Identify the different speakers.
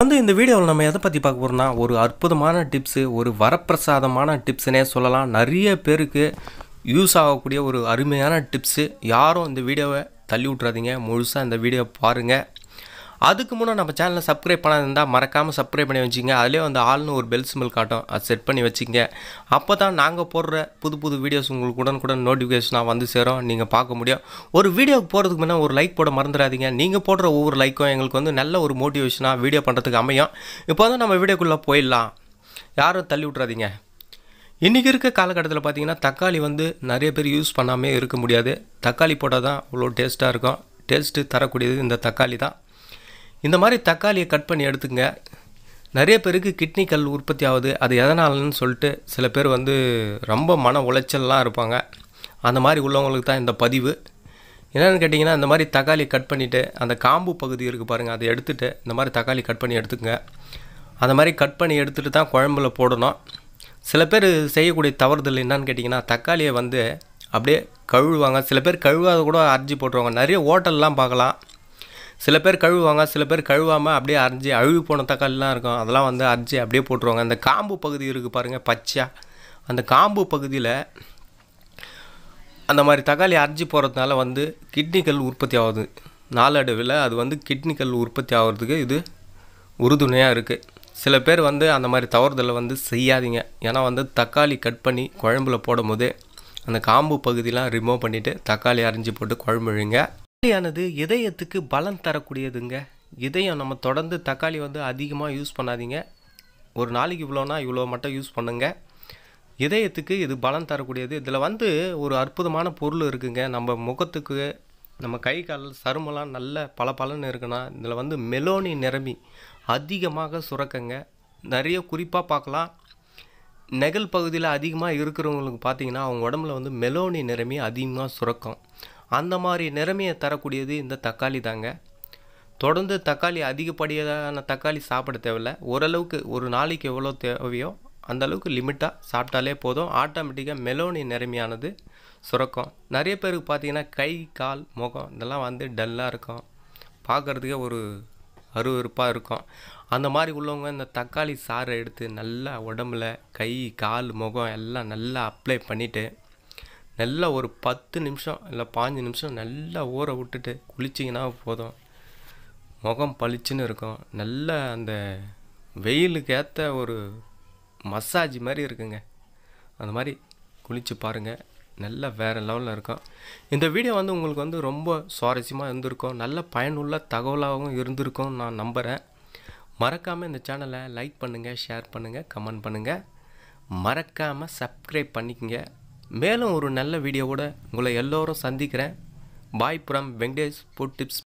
Speaker 1: வந்து இந்த வீடியோவில் நம்ம எதை பற்றி பார்க்க போகிறோம்னா ஒரு அற்புதமான டிப்ஸு ஒரு வரப்பிரசாதமான டிப்ஸுனே சொல்லலாம் நிறைய பேருக்கு யூஸ் ஆகக்கூடிய ஒரு அருமையான டிப்ஸு யாரும் இந்த வீடியோவை தள்ளி விட்றாதீங்க முழுசாக இந்த வீடியோ பாருங்கள் அதுக்கு முன்னே நம்ம சேனலை சப்ஸ்கிரைப் பண்ணாதிருந்தால் மறக்காமல் சப்ஸ்கிரைப் பண்ணி வச்சுங்க அதிலே வந்து ஆள்னு ஒரு பெல் சிம்பிள் காட்டும் அது செட் பண்ணி வச்சுங்க அப்போ தான் நாங்கள் போடுற புது புது வீடியோஸ் உங்களுக்கு உடனுக்குடன் நோட்டிஃபிகேஷனாக வந்து சேரும் நீங்கள் பார்க்க முடியும் ஒரு வீடியோக்கு போகிறதுக்கு முன்னே ஒரு லைக் போட மறந்துடாதீங்க நீங்கள் போடுற ஒவ்வொரு லைக்கும் எங்களுக்கு வந்து நல்ல ஒரு மோட்டிவேஷனாக வீடியோ பண்ணுறதுக்கு அமையும் இப்போ தான் நம்ம வீடியோக்குள்ளே போயிடலாம் யாரும் தள்ளி விட்றாதீங்க இன்றைக்கி இருக்க காலகட்டத்தில் பார்த்திங்கன்னா தக்காளி வந்து நிறைய பேர் யூஸ் பண்ணாமே இருக்க முடியாது தக்காளி போட்டால் தான் அவ்வளோ டேஸ்ட்டாக இருக்கும் டேஸ்ட்டு தரக்கூடியது இந்த தக்காளி தான் இந்த மாதிரி தக்காளியை கட் பண்ணி எடுத்துங்க நிறைய பேருக்கு கிட்னி கல் உற்பத்தி ஆகுது அது எதனாலன்னு சொல்லிட்டு சில பேர் வந்து ரொம்ப மன உளைச்சல்லாம் இருப்பாங்க அந்த மாதிரி உள்ளவங்களுக்கு தான் இந்த பதிவு என்னென்னு கேட்டிங்கன்னா இந்த மாதிரி தக்காளி கட் பண்ணிவிட்டு அந்த காம்பு பகுதி இருக்குது பாருங்கள் அதை எடுத்துகிட்டு இந்த மாதிரி தக்காளி கட் பண்ணி எடுத்துக்கங்க அந்த மாதிரி கட் பண்ணி எடுத்துகிட்டு தான் குழம்புல போடணும் சில பேர் செய்யக்கூடிய தவறுதல் என்னன்னு கேட்டிங்கன்னா தக்காளியை வந்து அப்படியே கழுவுவாங்க சில பேர் கழுவாத கூட அரிஞ்சு போட்டுருவாங்க நிறைய ஹோட்டல்லாம் பார்க்கலாம் சில பேர் கழுவுவாங்க சில பேர் கழுவாமல் அப்படியே அரிஞ்சு அழுவி போன தக்காளிலாம் இருக்கும் அதெல்லாம் வந்து அரிஞ்சு அப்படியே போட்டுருவாங்க அந்த காம்பு பகுதி இருக்குது பாருங்கள் பச்சையாக அந்த காம்பு பகுதியில் அந்த மாதிரி தக்காளி அரிஞ்சு போகிறதுனால வந்து கிட்னிகள் உற்பத்தி ஆகுது நாளடைவில் அது வந்து கிட்னிகள் உற்பத்தி ஆகிறதுக்கு இது உறுதுணையாக இருக்குது சில பேர் வந்து அந்த மாதிரி தவறுதலை வந்து செய்யாதீங்க ஏன்னா வந்து தக்காளி கட் பண்ணி குழம்புல போடும் போது அந்த காம்பு பகுதியெலாம் ரிமூவ் பண்ணிவிட்டு தக்காளி அரிஞ்சு போட்டு குழம்பு விழுங்க தக்காளியானது இதயத்துக்கு பலம் தரக்கூடியதுங்க இதயம் நம்ம தொடர்ந்து தக்காளி வந்து அதிகமாக யூஸ் பண்ணாதீங்க ஒரு நாளைக்கு இவ்வளோனா இவ்வளோ மட்டும் யூஸ் பண்ணுங்க இதயத்துக்கு இது பலம் தரக்கூடியது இதில் வந்து ஒரு அற்புதமான பொருள் இருக்குங்க நம்ம முகத்துக்கு நம்ம கை கால் சருமெல்லாம் நல்ல பல பலன் இருக்குன்னா இதில் வந்து மெலோனி நிரம்பி அதிகமாக சுரக்கங்க நிறைய குறிப்பாக பார்க்கலாம் நெகல் பகுதியில் அதிகமாக இருக்கிறவங்களுக்கு பார்த்தீங்கன்னா அவங்க உடம்புல வந்து மெலோனி நிரம்பி அதிகமாக சுரக்கும் அந்த மாதிரி நிறமையை தரக்கூடியது இந்த தக்காளி தாங்க தொடர்ந்து தக்காளி அதிகப்படியான தக்காளி சாப்பிட தேவையில்ல ஓரளவுக்கு ஒரு நாளைக்கு எவ்வளோ தேவையோ அந்தளவுக்கு லிமிட்டாக சாப்பிட்டாலே போதும் ஆட்டோமேட்டிக்காக மெலோனி நிறமையானது சுரக்கும் நிறைய பேருக்கு பார்த்திங்கன்னா கை கால் முகம் இதெல்லாம் வந்து டல்லாக இருக்கும் பார்க்குறதுக்கே ஒரு அருவறுப்பாக இருக்கும் அந்த மாதிரி உள்ளவங்க இந்த தக்காளி சாறை எடுத்து நல்லா உடம்புல கை கால் முகம் எல்லாம் நல்லா அப்ளை பண்ணிவிட்டு நல்லா ஒரு பத்து நிமிஷம் இல்லை பாஞ்சு நிமிஷம் நல்லா ஊற விட்டுட்டு குளிச்சிங்கன்னா போதும் முகம் பளிச்சுன்னு இருக்கும் நல்ல அந்த வெயிலுக்கு ஏற்ற ஒரு மசாஜ் மாதிரி இருக்குங்க அந்த மாதிரி குளித்து பாருங்கள் நல்ல வேறு லெவலில் இருக்கும் இந்த வீடியோ வந்து உங்களுக்கு வந்து ரொம்ப சுவாரஸ்யமாக இருந்திருக்கும் நல்ல பயனுள்ள தகவலாகவும் இருந்திருக்கும் நான் நம்புகிறேன் மறக்காமல் இந்த சேனலை லைக் பண்ணுங்கள் ஷேர் பண்ணுங்கள் கமெண்ட் பண்ணுங்கள் மறக்காமல் சப்ஸ்கிரைப் பண்ணிக்கங்க மேலும் ஒரு நல்ல வீடியோவோட உங்களை எல்லோரும் சந்திக்கிறேன் பாய் புறம் வெங்கடேஷ் ஃபுட் டிப்ஸ்